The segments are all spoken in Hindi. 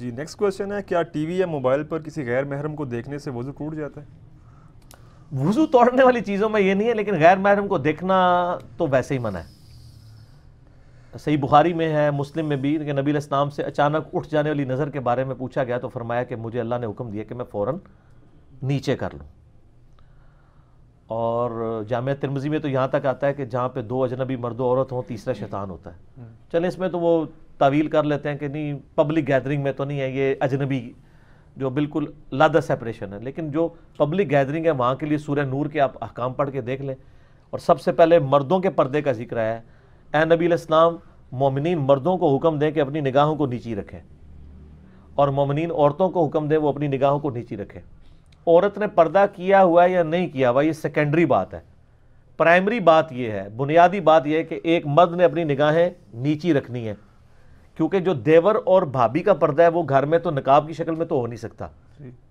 जी नेक्स्ट क्वेश्चन है क्या टीवी या मोबाइल पर किसी गैर महरम को देखने से वजू टूट जाता है वजू तोड़ने वाली चीज़ों में ये नहीं है लेकिन गैर महरम को देखना तो वैसे ही मना है सही बुखारी में है मुस्लिम में भी लेकिन नबी इस्लाम से अचानक उठ जाने वाली नज़र के बारे में पूछा गया तो फरमाया कि मुझे अल्लाह ने हुक्म दिया कि मैं फ़ौर नीचे कर लूँ और जाम तिरमजी में तो यहाँ तक आता है कि जहाँ पे दो अजनबी मर्द औरत हों तीसरा शैतान होता है हम्म। चले इसमें तो वो तवील कर लेते हैं कि नहीं पब्लिक गैदरिंग में तो नहीं है ये अजनबी जो बिल्कुल लादा सेपरेशन है लेकिन जो पब्लिक गैदरिंग है वहाँ के लिए सूर्य नूर के आप अहकाम पढ़ के देख लें और सबसे पहले मर्दों के पर्दे का जिक्र है ए नबी इस्लाम मोमिन मर्दों को हुक्म दें कि अपनी निगाहों को नीची रखें और मोमिन औरतों को हुक्म दें वो अपनी निगाहों को नीची रखें औरत ने पर्दा किया हुआ है या नहीं किया हुआ ये सेकेंडरी बात है प्राइमरी बात यह है बुनियादी बात यह है कि एक मर्द ने अपनी निगाहें नीची रखनी है क्योंकि जो देवर और भाभी का पर्दा है वो घर में तो नकाब की शक्ल में तो हो नहीं सकता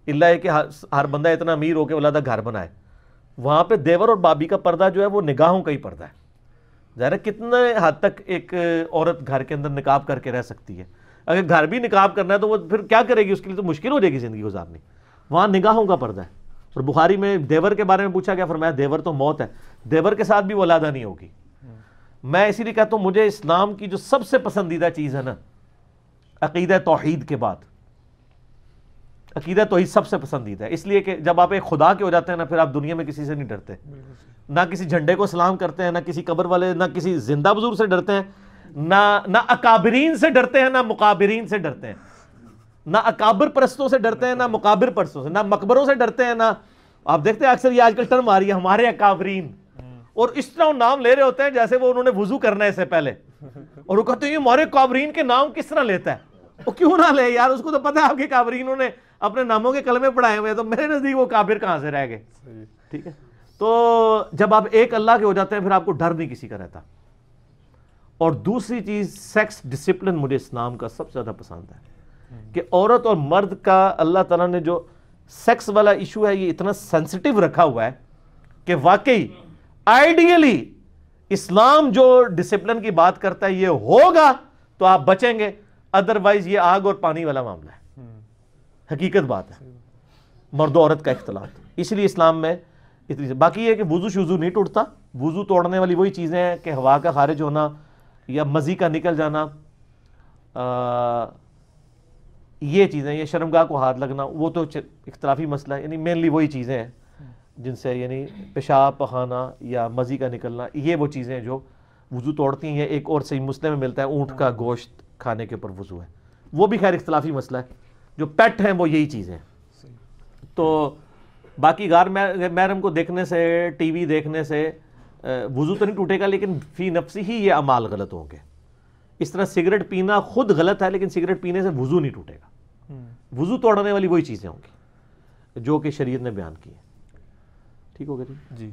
इल्ला है कि हर, हर बंदा इतना अमीर होकर वाला घर बनाए वहाँ पे देवर और भाभी का पर्दा जो है वो निगाहों का ही पर्दा है ज़ाहिर कितने हद तक एक औरत घर के अंदर निकाब करके रह सकती है अगर घर भी निकाब करना है तो वो फिर क्या करेगी उसके लिए तो मुश्किल हो जाएगी ज़िंदगी गुजारनी वहां निगाहों का पर्दा है और बुखारी में देवर के बारे में पूछा गया फरमाया देवर तो मौत है देवर के साथ भी वो वलादा नहीं होगी मैं इसीलिए कहता हूं मुझे इस्लाम की जो सबसे पसंदीदा चीज़ है ना अकीद तोहहीद के बाद अकीद तोहहीद सबसे पसंदीदा है इसलिए कि जब आप एक खुदा के हो जाते हैं ना फिर आप दुनिया में किसी से नहीं डरते ना किसी झंडे को सलाम करते हैं ना किसी कब्र वाले ना किसी जिंदा बुजुर्ग से डरते हैं ना ना अकाबरीन से डरते हैं ना मुकाबरीन से डरते हैं ना अकाबर परस्तों से डरते हैं ना मुकाबिर परस्तों से ना मकबरों से डरते हैं ना आप देखते हैं अक्सर ये आजकल टर्म आ रही है हमारे अकाबरीन हम्म। और इस तरह नाम ले रहे होते हैं जैसे वो उन्होंने वजू करना है इससे पहले और वो कहते हैं ये काबरीन के नाम किस तरह लेता है वो क्यों ना ले यार उसको तो पता है आपके काबरीनों ने अपने नामों के कलमे पढ़ाए हुए हैं तो मेरे नज़दीक वो काबिर कहाँ से रह गए ठीक है तो जब आप एक अल्लाह के हो जाते हैं फिर आपको डर नहीं किसी का रहता और दूसरी चीज़ सेक्स डिसिप्लिन मुझे इस्लाम का सबसे ज़्यादा पसंद है कि औरत और मर्द का अल्लाह ताला ने जो सेक्स वाला इशू है ये इतना सेंसिटिव रखा हुआ है कि वाकई आइडियली इस्लाम जो डिसिप्लिन की बात करता है ये होगा तो आप बचेंगे अदरवाइज ये आग और पानी वाला मामला है हम्म। हकीकत बात है मर्द औरत का इख्तलाफ इसलिए इस्लाम में इतनी बाकी ये कि वज़ू शुज़ू नहीं टूटता वज़ू तोड़ने वाली वही चीज़ें हैं कि हवा का खारिज होना या मज़ी का निकल जाना ये चीज़ें ये शर्मगाह को हाथ लगना वो तो इख्तलाफी मसला है यानी मेनली वही चीज़ें हैं जिनसे यानी पेशाब पखाना या मज़ी का निकलना ये वो चीज़ें जो वज़ू तोड़ती हैं एक और सही मसले में मिलता है ऊँट हाँ। का गोश्त खाने के ऊपर वज़ू है वो भी खैर इख्तलाफी मसला है जो पेट हैं वो यही चीज़ें हैं तो बाकी गार मैरम को देखने से टी वी देखने से वज़ू तो नहीं टूटेगा लेकिन फ़ी नफसी ही ये अमाल गलत होंगे इस तरह सिगरेट पीना खुद गलत है लेकिन सिगरेट पीने से वजू नहीं टूटेगा हम्म। वजू तोड़ने वाली वही चीज़ें होंगी जो कि शरीर ने बयान की है ठीक हो गया जी